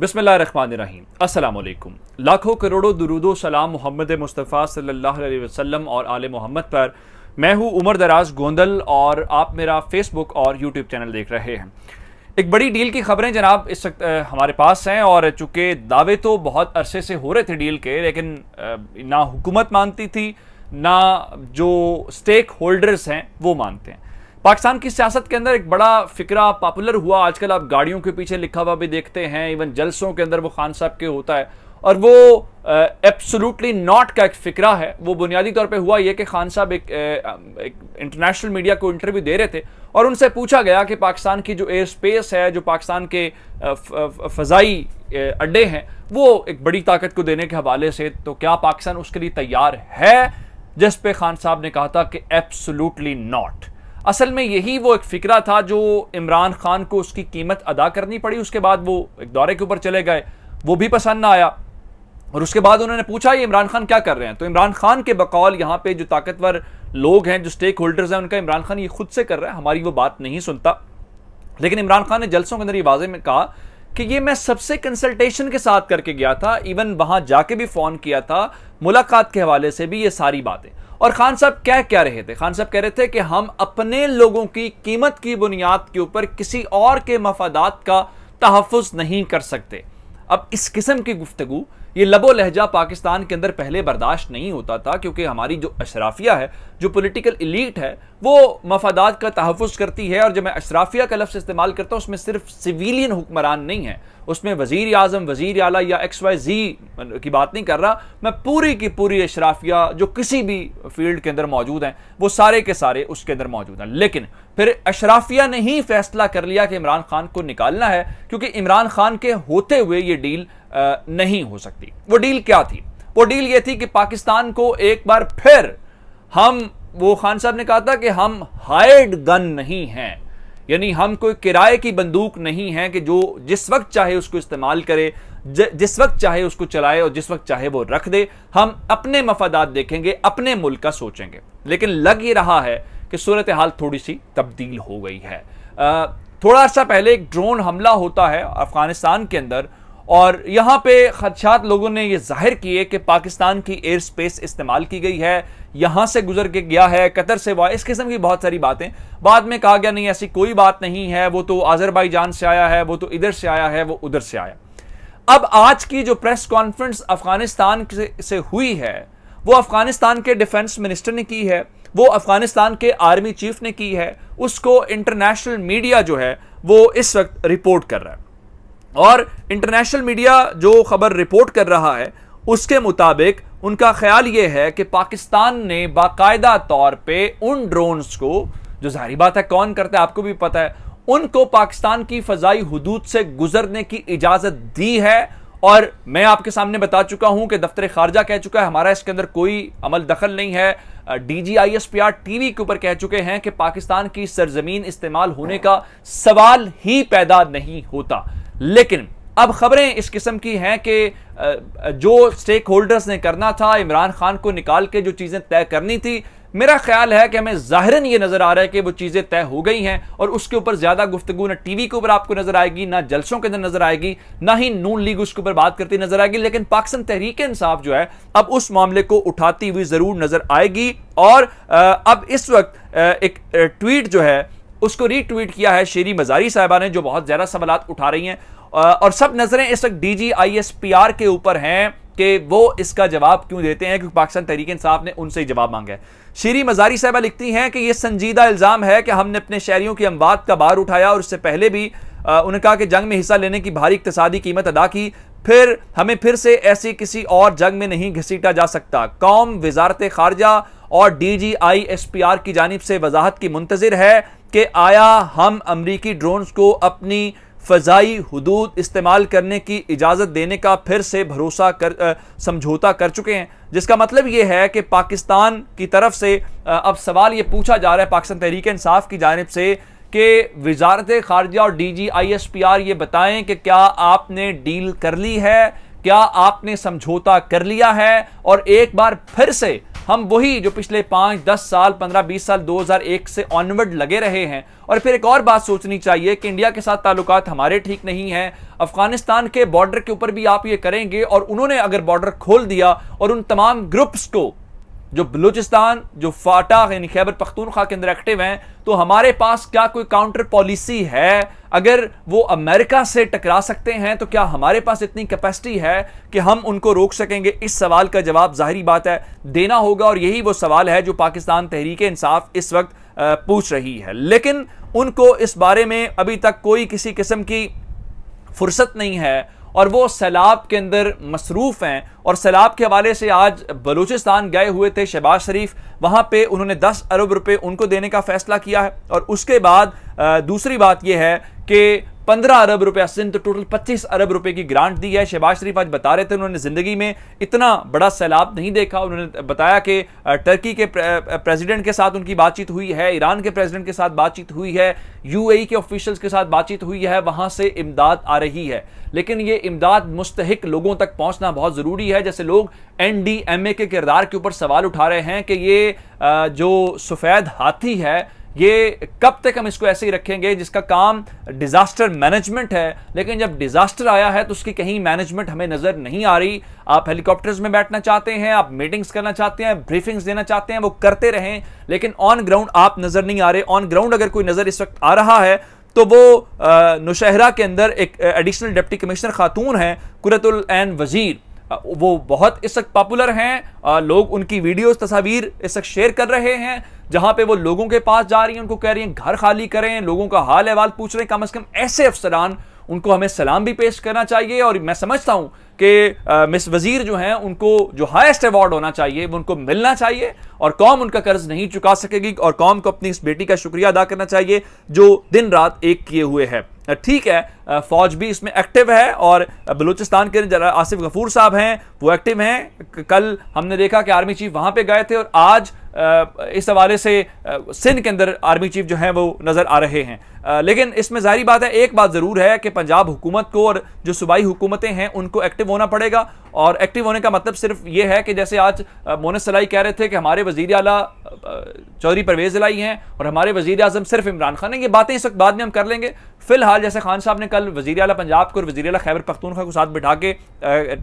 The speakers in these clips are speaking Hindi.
बिसमीम असलकुम लाखों करोड़ों दरुदो सलाम मोहम्मद मुस्तफ़ा सल्ला वसम और आल मोहम्मद पर मैं हूँ उमर दराज गोंदल और आप मेरा फेसबुक और यूट्यूब चैनल देख रहे हैं एक बड़ी डील की खबरें जनाब इस वक्त हमारे पास हैं और चूँकि दावे तो बहुत अरसे से हो रहे थे डील के लेकिन ना हुकूमत मानती थी ना जो स्टेक होल्डर्स हैं वो मानते हैं पाकिस्तान की सियासत के अंदर एक बड़ा फिक्रा पॉपुलर हुआ आजकल आप गाड़ियों के पीछे लिखा हुआ भी देखते हैं इवन जलसों के अंदर वो खान साहब के होता है और वो uh, नॉट का एक फिक्रा है वो बुनियादी तौर पे हुआ ये कि खान साहब एक, एक इंटरनेशनल मीडिया को इंटरव्यू दे रहे थे और उनसे पूछा गया कि पाकिस्तान की जो एयर स्पेस है जो पाकिस्तान के फजाई अड्डे हैं वो एक बड़ी ताकत को देने के हवाले से तो क्या पाकिस्तान उसके लिए तैयार है जिस पे खान साहब ने कहा था कि एब्सोलूटली नॉट असल में यही वो एक फिक्रा था जो इमरान खान को उसकी कीमत अदा करनी पड़ी उसके बाद वो एक दौरे के ऊपर चले गए वो भी पसंद ना आया और उसके बाद उन्होंने पूछा ये इमरान खान क्या कर रहे हैं तो इमरान खान के बकौल यहाँ पे जो ताकतवर लोग हैं जो स्टेक होल्डर्स हैं उनका इमरान खान ये खुद से कर रहा है हमारी वो बात नहीं सुनता लेकिन इमरान खान ने जलसों के अंदर ये वाजे में कहा कि ये मैं सबसे कंसल्टेशन के साथ करके गया था इवन वहां जाके भी फोन किया था मुलाकात के हवाले से भी ये सारी बातें और खान साहब क्या कह रहे थे खान साहब कह रहे थे कि हम अपने लोगों की कीमत की बुनियाद के ऊपर किसी और के मफादात का तहफ़ नहीं कर सकते अब इस किस्म की गुफ्तगु ये लबो लहजा पाकिस्तान के अंदर पहले बर्दाश्त नहीं होता था क्योंकि हमारी जो अशराफिया है जो पोलिटिकल इलीट है वो मफादात का तहफ़ करती है और जब मैं अशराफिया का लफ्ज़ इस्तेमाल करता हूँ उसमें सिर्फ सिविलियन हुक्मरान नहीं है उसमें वजीर अजम वजी अला या एक्स वाई जी की बात नहीं कर रहा मैं पूरी की पूरी अशराफिया जो किसी भी फील्ड के अंदर मौजूद हैं वो सारे के सारे उसके अंदर मौजूद हैं लेकिन फिर अशराफिया ने ही फैसला कर लिया कि इमरान खान को निकालना है क्योंकि इमरान खान के होते हुए ये डील नहीं हो सकती वो डील क्या थी वो डील ये थी कि पाकिस्तान को एक बार फिर हम वो खान साहब ने कहा था कि हम हाइड गन नहीं हैं यानी हम कोई किराए की बंदूक नहीं है कि जो जिस वक्त चाहे उसको इस्तेमाल करे जिस वक्त चाहे उसको चलाए और जिस वक्त चाहे वो रख दे हम अपने मफादात देखेंगे अपने मुल्क का सोचेंगे लेकिन लग ये रहा है कि सूरत हाल थोड़ी सी तब्दील हो गई है आ, थोड़ा सा पहले एक ड्रोन हमला होता है अफगानिस्तान के अंदर और यहाँ पे खदशात लोगों ने ये जाहिर किए कि पाकिस्तान की एयर स्पेस इस्तेमाल की गई है यहाँ से गुजर के गया है कतर से हुआ इस किस्म की बहुत सारी बातें बाद में कहा गया नहीं ऐसी कोई बात नहीं है वो तो आज़रबाईजान से आया है वो तो इधर से आया है वो उधर से आया अब आज की जो प्रेस कॉन्फ्रेंस अफगानिस्तान से हुई है वो अफगानिस्तान के डिफेंस मिनिस्टर ने की है वो अफगानिस्तान के आर्मी चीफ ने की है उसको इंटरनेशनल मीडिया जो है वो इस वक्त रिपोर्ट कर रहा है और इंटरनेशनल मीडिया जो खबर रिपोर्ट कर रहा है उसके मुताबिक उनका ख्याल यह है कि पाकिस्तान ने बाकायदा तौर पे उन ड्रोन्स को जो जारी बात है कौन करता है आपको भी पता है उनको पाकिस्तान की फजाई हदूद से गुजरने की इजाजत दी है और मैं आपके सामने बता चुका हूं कि दफ्तर खारजा कह चुका है हमारा इसके अंदर कोई अमल दखल नहीं है D G I S P R TV के ऊपर कह चुके हैं कि पाकिस्तान की सरजमीन इस्तेमाल होने का सवाल ही पैदा नहीं होता लेकिन अब खबरें इस किस्म की हैं कि जो स्टेक होल्डर्स ने करना था इमरान खान को निकाल के जो चीज़ें तय करनी थी मेरा ख्याल है कि हमें ज़ाहिरन ये नज़र आ रहा है कि वो चीज़ें तय हो गई हैं और उसके ऊपर ज़्यादा गुफ्तु ना टीवी के ऊपर आपको नज़र आएगी ना जलसों के अंदर नज़र आएगी ना ही नून लीग उसके ऊपर बात करती नज़र आएगी लेकिन पाकिस्तान तहरीक इंसाफ जो है अब उस मामले को उठाती हुई ज़रूर नज़र आएगी और अब इस वक्त एक ट्वीट जो है उसको रीट्वीट किया है शेरी मजारी साहबा ने जो बहुत ज़्यादा सवाल उठा रही हैं और सब नज़रें इस वक्त डी के ऊपर हैं कि वो इसका जवाब क्यों देते हैं क्योंकि पाकिस्तान तहरीक इंसाफ ने उनसे ही जवाब मांगा है शेरी मजारी साहबा लिखती हैं कि यह संजीदा इल्ज़ाम है कि हमने अपने शहरीों की अमवात का बार उठाया और उससे पहले भी उन्होंने कहा कि जंग में हिस्सा लेने की भारी इकतदी कीमत अदा की फिर हमें फिर से ऐसी किसी और जंग में नहीं घसीटा जा सकता कौम वजारत खारजा और D G I S P R की जानब से वजाहत की मुंतजर है कि आया हम अमरीकी ड्रोन्स को अपनी फ़जाई हदूद इस्तेमाल करने की इजाज़त देने का फिर से भरोसा कर समझौता कर चुके हैं जिसका मतलब ये है कि पाकिस्तान की तरफ से आ, अब सवाल ये पूछा जा रहा है पाकिस्तान तहरीक इंसाफ की जानब से कि वजारत खारजा और D G I S P R ये बताएं कि क्या आपने डील कर ली है क्या आपने समझौता कर लिया है और एक बार फिर से हम वही जो पिछले पांच दस साल पंद्रह बीस साल 2001 से ऑनवर्ड लगे रहे हैं और फिर एक और बात सोचनी चाहिए कि इंडिया के साथ ताल्लुकात हमारे ठीक नहीं हैं अफगानिस्तान के बॉर्डर के ऊपर भी आप ये करेंगे और उन्होंने अगर बॉर्डर खोल दिया और उन तमाम ग्रुप्स को जो बलूचिस्तान जो फाटा यानी खैबर पख्तूनख्वा के अंदर एक्टिव हैं तो हमारे पास क्या कोई काउंटर पॉलिसी है अगर वो अमेरिका से टकरा सकते हैं तो क्या हमारे पास इतनी कैपेसिटी है कि हम उनको रोक सकेंगे इस सवाल का जवाब जाहरी बात है देना होगा और यही वो सवाल है जो पाकिस्तान तहरीक इंसाफ इस वक्त पूछ रही है लेकिन उनको इस बारे में अभी तक कोई किसी किस्म की फुर्सत नहीं है और वो सैलाब के अंदर मसरूफ़ हैं और सैलाब के हवाले से आज बलूचिस्तान गए हुए थे शहबाज शरीफ वहाँ पे उन्होंने 10 अरब रुपए उनको देने का फैसला किया है और उसके बाद दूसरी बात यह है कि पंद्रह अरब रुपया सिंध तो टोटल पच्चीस अरब रुपए की ग्रांट दी है शहबाज शरीफ आज बता रहे थे उन्होंने जिंदगी में इतना बड़ा सैलाब नहीं देखा उन्होंने बताया कि टर्की के प्रेसिडेंट के साथ उनकी बातचीत हुई है ईरान के प्रेसिडेंट के साथ बातचीत हुई है यूएई के ऑफिशियल्स के साथ बातचीत हुई है वहां से इमदाद आ रही है लेकिन ये इमदाद मुस्तक लोगों तक पहुंचना बहुत ज़रूरी है जैसे लोग एन के किरदार के ऊपर सवाल उठा रहे हैं कि ये जो सफ़ेद हाथी है ये कब तक हम इसको ऐसे ही रखेंगे जिसका काम डिजास्टर मैनेजमेंट है लेकिन जब डिजास्टर आया है तो उसकी कहीं मैनेजमेंट हमें नजर नहीं आ रही आप हेलीकॉप्टर्स में बैठना चाहते हैं आप मीटिंग्स करना चाहते हैं ब्रीफिंग्स देना चाहते हैं वो करते रहें लेकिन ऑन ग्राउंड आप नजर नहीं आ रहे ऑन ग्राउंड अगर कोई नजर इस वक्त आ रहा है तो वो नौशहरा के अंदर एक एडिशनल डिप्टी कमिश्नर खातून है कुरतुल एन वजीर वो बहुत इस वक्त पॉपुलर हैं लोग उनकी वीडियोस तस्वीर इस वक्त शेयर कर रहे हैं जहां पे वो लोगों के पास जा रही हैं उनको कह रही हैं घर खाली करें लोगों का हाल अहवाल पूछ रहे हैं कम अज कम ऐसे अफसरान उनको हमें सलाम भी पेश करना चाहिए और मैं समझता हूं कि मिस वजीर जो हैं उनको जो हाईएस्ट अवार्ड होना चाहिए वो उनको मिलना चाहिए और कौम उनका कर्ज नहीं चुका सकेगी और कौम को अपनी इस बेटी का शुक्रिया अदा करना चाहिए जो दिन रात एक किए हुए है ठीक है फौज भी इसमें एक्टिव है और बलूचिस्तान के जरा आसिफ गफूर साहब हैं वो एक्टिव हैं कल हमने देखा कि आर्मी चीफ वहाँ पर गए थे और आज इस हवाले से सिंध के अंदर आर्मी चीफ जो हैं वो नज़र आ रहे हैं लेकिन इसमें जाहरी बात है एक बात ज़रूर है कि पंजाब हुकूमत को और जो सूबाई हुकूमतें हैं उनको एक्टिव होना पड़ेगा और एक्टिव होने का मतलब सिर्फ ये है कि जैसे आज मोनस सलाई कह रहे थे कि हमारे वजीर अला चौधरी परवेज़ लाई हैं और हमारे वजीर अजम सिर्फ इमरान खान हैं ये बातें इस वक्त बाद में हम कर लेंगे फिलहाल जैसे खान साहब ने कल वजी अला पंजाब को और वजी अला खैबर पख्तूनखा को साथ बिठा के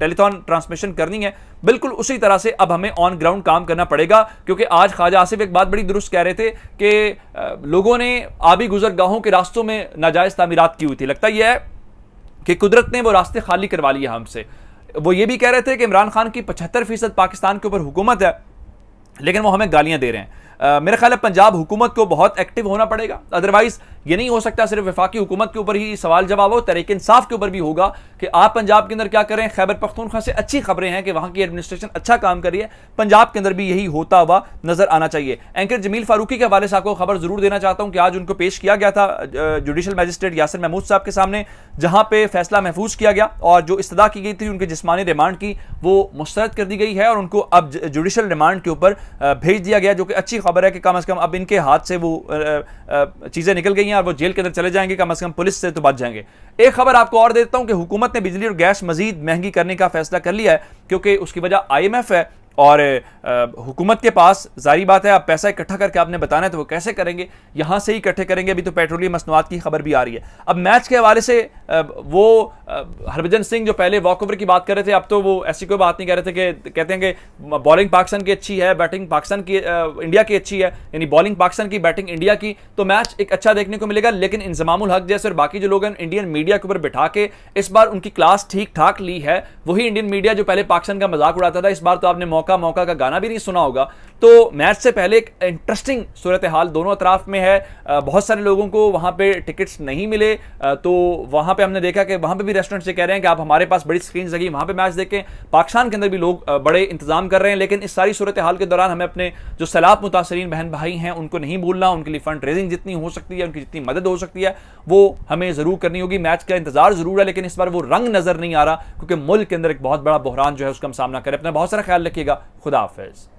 टेलीथॉन ट्रांसमिशन करनी है बिल्कुल उसी तरह से अब हमें ऑन ग्राउंड काम करना पड़ेगा क्योंकि आज ख्वाजा आसिफ एक बात बड़ी दुरुस्त कह रहे थे कि लोगों ने आबी गुजरगाहों के रास्तों में नाजायज़ तमीरत की हुई थी लगता यह है कि कुदरत ने वो रास्ते खाली करवा लिए हमसे वो ये भी कह रहे थे कि इमरान खान की पचहत्तर फीसद पाकिस्तान के ऊपर हुकूमत है लेकिन वो हमें गालियां दे रहे हैं मेरा ख्याल है पंजाब हुकूमत को बहुत एक्टिव होना पड़ेगा अदरवाइज ये नहीं हो सकता सिर्फ विफाकी हुकूमत के ऊपर ही सवाल जवाब हो तरीके इंसाफ के ऊपर भी होगा कि आप पंजाब के अंदर क्या करें खैबर पख्तूनख्वा से अच्छी खबरें हैं कि वहां की एडमिनिस्ट्रेशन अच्छा काम कर रही है पंजाब के अंदर भी यही होता हुआ नजर आना चाहिए एंकर जमील फारूकी के हवाले से आपको खबर जरूर देना चाहता हूं कि आज उनको पेश किया गया था जुडिशल मैजिस्ट्रेट यासर महमूद साहब के सामने जहां पर फैसला महफूज किया गया और जो इस्तः की गई थी उनके जिसमानी रिमांड की वो मुस्तरद कर दी गई है और उनको अब जुडिशल रिमांड के ऊपर भेज दिया गया जो कि अच्छी खबर है कि कम अज़ कम अब इनके हाथ से वो चीज़ें निकल गई हैं है और वो जेल के अंदर चले जाएंगे कम अज कम पुलिस से तो बच जाएंगे एक खबर आपको और देता हूं कि हुकूमत ने बिजली और गैस मजीद महंगी करने का फैसला कर लिया है क्योंकि उसकी वजह आई है और हुकूमत के पास जारी बात है आप पैसा इकट्ठा करके आपने बताना है तो वो कैसे करेंगे यहाँ से ही इकट्ठे करेंगे अभी तो पेट्रोलियम मसनवाद की खबर भी आ रही है अब मैच के हवाले से वो हरभजन सिंह जो पहले वॉकओवर की बात कर रहे थे अब तो वो ऐसी कोई बात नहीं कह रहे थे कि कहते हैं कि बॉलिंग पाकिस्तान की अच्छी है बैटिंग पाकिस्तान की इंडिया की अच्छी है यानी बॉलिंग पाकिस्तान की बैटिंग इंडिया की तो मैच एक अच्छा देखने को मिलेगा लेकिन इंजमामुल हक जैसे और बाकी जो लोग हैं इंडियन मीडिया के ऊपर बिठा के इस बार उनकी क्लास ठीक ठाक ली है वही इंडियन मीडिया जो पहले पाकिस्तान का मजाक उड़ाता था इस बार तो आपने मौका मौका मौका का गाना भी नहीं सुना होगा तो मैच से पहले एक इंटरेस्टिंग सूरत हाल दोनों अतराफ में है बहुत सारे लोगों को वहाँ पे टिकट्स नहीं मिले तो वहाँ पे हमने देखा कि वहाँ पे भी रेस्टोरेंट से कह रहे हैं कि आप हमारे पास बड़ी स्क्रीन लगी वहाँ पे मैच देखें पाकिस्तान के अंदर भी लोग बड़े इंतजाम कर रहे हैं लेकिन इस सारी सूरत हाल के दौरान हमें अपने जो सैलाब मुतासरीन बहन भाई हैं उनको नहीं भूलना उनके लिए फंड रेजिंग जितनी हो सकती है उनकी जितनी मदद हो सकती है वो हमें ज़रूर करनी होगी मैच का इंतजार ज़रूर है लेकिन इस बार वो रंग नज़र नहीं आ रहा क्योंकि मुल्क के अंदर एक बहुत बड़ा बहरान जो है उसका हम सामना करें अपना बहुत सारा ख्याल रखिएगा खुदा हाफिज़